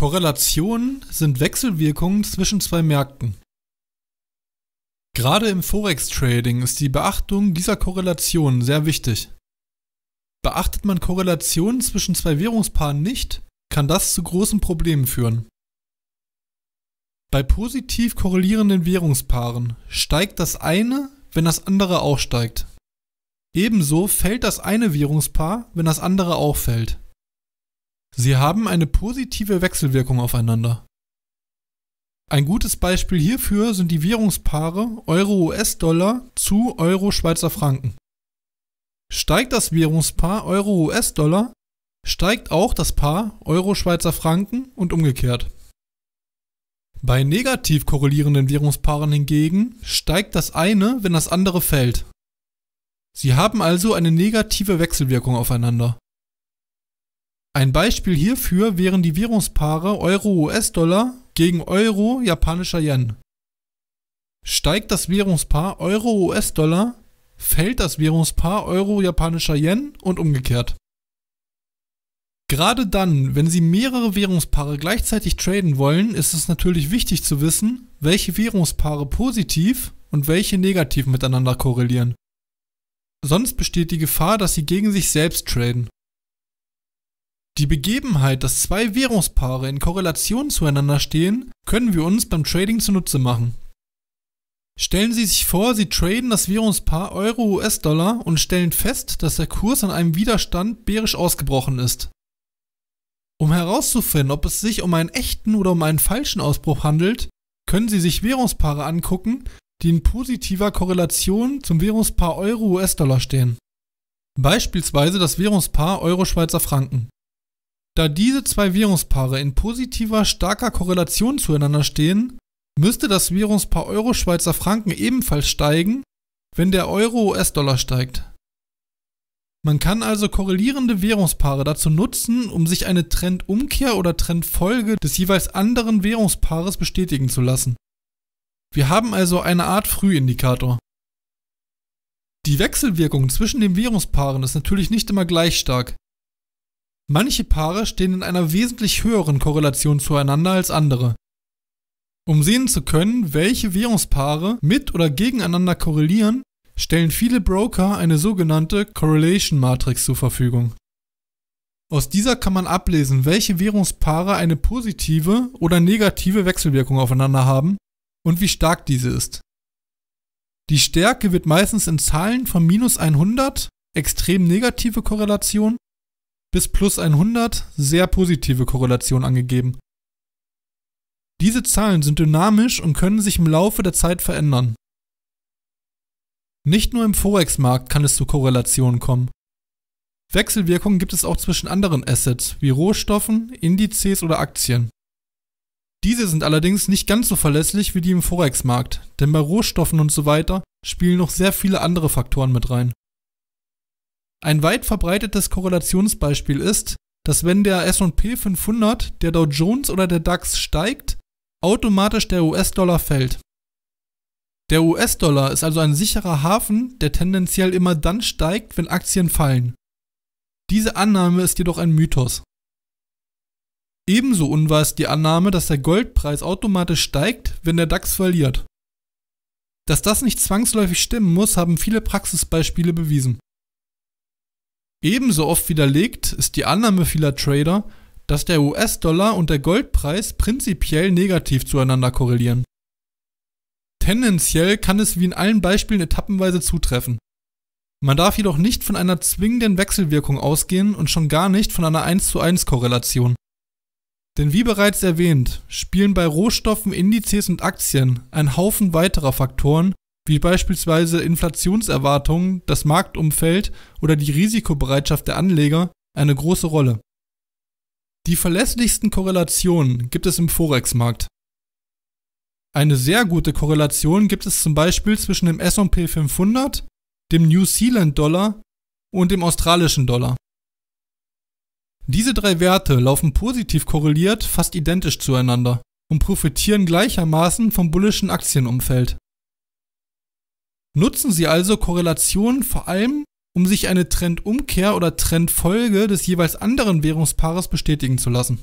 Korrelationen sind Wechselwirkungen zwischen zwei Märkten. Gerade im Forex-Trading ist die Beachtung dieser Korrelationen sehr wichtig. Beachtet man Korrelationen zwischen zwei Währungspaaren nicht, kann das zu großen Problemen führen. Bei positiv korrelierenden Währungspaaren steigt das eine, wenn das andere auch steigt. Ebenso fällt das eine Währungspaar, wenn das andere auch fällt. Sie haben eine positive Wechselwirkung aufeinander. Ein gutes Beispiel hierfür sind die Währungspaare Euro-US-Dollar zu Euro-Schweizer Franken. Steigt das Währungspaar Euro-US-Dollar, steigt auch das Paar Euro-Schweizer Franken und umgekehrt. Bei negativ korrelierenden Währungspaaren hingegen steigt das eine, wenn das andere fällt. Sie haben also eine negative Wechselwirkung aufeinander. Ein Beispiel hierfür wären die Währungspaare Euro-US-Dollar gegen Euro japanischer Yen. Steigt das Währungspaar Euro-US-Dollar, fällt das Währungspaar Euro japanischer Yen und umgekehrt. Gerade dann, wenn Sie mehrere Währungspaare gleichzeitig traden wollen, ist es natürlich wichtig zu wissen, welche Währungspaare positiv und welche negativ miteinander korrelieren. Sonst besteht die Gefahr, dass Sie gegen sich selbst traden. Die Begebenheit, dass zwei Währungspaare in Korrelation zueinander stehen, können wir uns beim Trading zunutze machen. Stellen Sie sich vor, Sie traden das Währungspaar Euro-US-Dollar und stellen fest, dass der Kurs an einem Widerstand bärisch ausgebrochen ist. Um herauszufinden, ob es sich um einen echten oder um einen falschen Ausbruch handelt, können Sie sich Währungspaare angucken, die in positiver Korrelation zum Währungspaar Euro-US-Dollar stehen. Beispielsweise das Währungspaar Euro-Schweizer Franken. Da diese zwei Währungspaare in positiver, starker Korrelation zueinander stehen, müsste das Währungspaar Euro-Schweizer Franken ebenfalls steigen, wenn der Euro-US-Dollar steigt. Man kann also korrelierende Währungspaare dazu nutzen, um sich eine Trendumkehr oder Trendfolge des jeweils anderen Währungspaares bestätigen zu lassen. Wir haben also eine Art Frühindikator. Die Wechselwirkung zwischen den Währungspaaren ist natürlich nicht immer gleich stark. Manche Paare stehen in einer wesentlich höheren Korrelation zueinander als andere. Um sehen zu können, welche Währungspaare mit oder gegeneinander korrelieren, stellen viele Broker eine sogenannte Correlation Matrix zur Verfügung. Aus dieser kann man ablesen, welche Währungspaare eine positive oder negative Wechselwirkung aufeinander haben und wie stark diese ist. Die Stärke wird meistens in Zahlen von minus 100, extrem negative Korrelation, bis plus 100 sehr positive Korrelation angegeben. Diese Zahlen sind dynamisch und können sich im Laufe der Zeit verändern. Nicht nur im Forex-Markt kann es zu Korrelationen kommen. Wechselwirkungen gibt es auch zwischen anderen Assets wie Rohstoffen, Indizes oder Aktien. Diese sind allerdings nicht ganz so verlässlich wie die im Forex-Markt, denn bei Rohstoffen und so weiter spielen noch sehr viele andere Faktoren mit rein. Ein weit verbreitetes Korrelationsbeispiel ist, dass wenn der S&P 500, der Dow Jones oder der DAX steigt, automatisch der US-Dollar fällt. Der US-Dollar ist also ein sicherer Hafen, der tendenziell immer dann steigt, wenn Aktien fallen. Diese Annahme ist jedoch ein Mythos. Ebenso unwahr ist die Annahme, dass der Goldpreis automatisch steigt, wenn der DAX verliert. Dass das nicht zwangsläufig stimmen muss, haben viele Praxisbeispiele bewiesen. Ebenso oft widerlegt ist die Annahme vieler Trader, dass der US-Dollar und der Goldpreis prinzipiell negativ zueinander korrelieren. Tendenziell kann es wie in allen Beispielen etappenweise zutreffen. Man darf jedoch nicht von einer zwingenden Wechselwirkung ausgehen und schon gar nicht von einer 1 zu 1 Korrelation. Denn wie bereits erwähnt, spielen bei Rohstoffen, Indizes und Aktien ein Haufen weiterer Faktoren, wie beispielsweise Inflationserwartungen, das Marktumfeld oder die Risikobereitschaft der Anleger, eine große Rolle. Die verlässlichsten Korrelationen gibt es im Forex-Markt. Eine sehr gute Korrelation gibt es zum Beispiel zwischen dem SP 500, dem New Zealand Dollar und dem australischen Dollar. Diese drei Werte laufen positiv korreliert fast identisch zueinander und profitieren gleichermaßen vom bullischen Aktienumfeld. Nutzen Sie also Korrelationen vor allem, um sich eine Trendumkehr oder Trendfolge des jeweils anderen Währungspaares bestätigen zu lassen